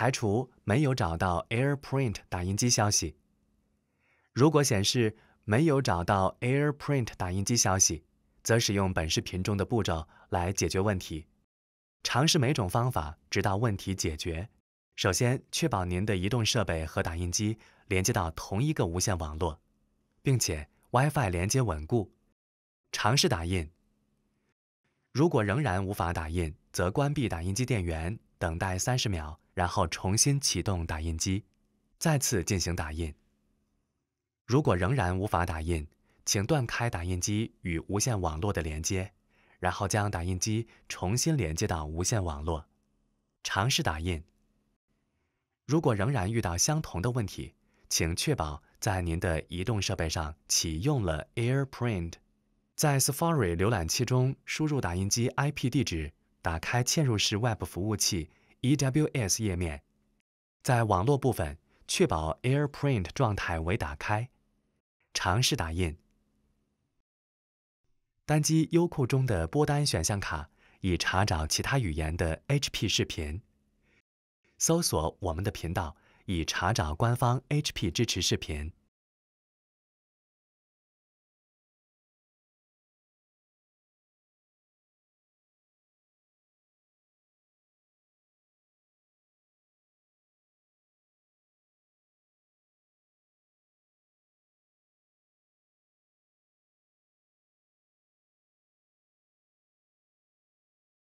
排除没有找到 AirPrint 打印机消息。如果显示没有找到 AirPrint 打印机消息，则使用本视频中的步骤来解决问题。尝试每种方法直到问题解决。首先，确保您的移动设备和打印机连接到同一个无线网络，并且 Wi-Fi 连接稳固。尝试打印。如果仍然无法打印，则关闭打印机电源。等待三十秒，然后重新启动打印机，再次进行打印。如果仍然无法打印，请断开打印机与无线网络的连接，然后将打印机重新连接到无线网络，尝试打印。如果仍然遇到相同的问题，请确保在您的移动设备上启用了 AirPrint，在 Safari 浏览器中输入打印机 IP 地址。打开嵌入式 Web 服务器 EWS 页面，在网络部分确保 AirPrint 状态为打开，尝试打印。单击优酷中的播单选项卡，以查找其他语言的 HP 视频。搜索我们的频道，以查找官方 HP 支持视频。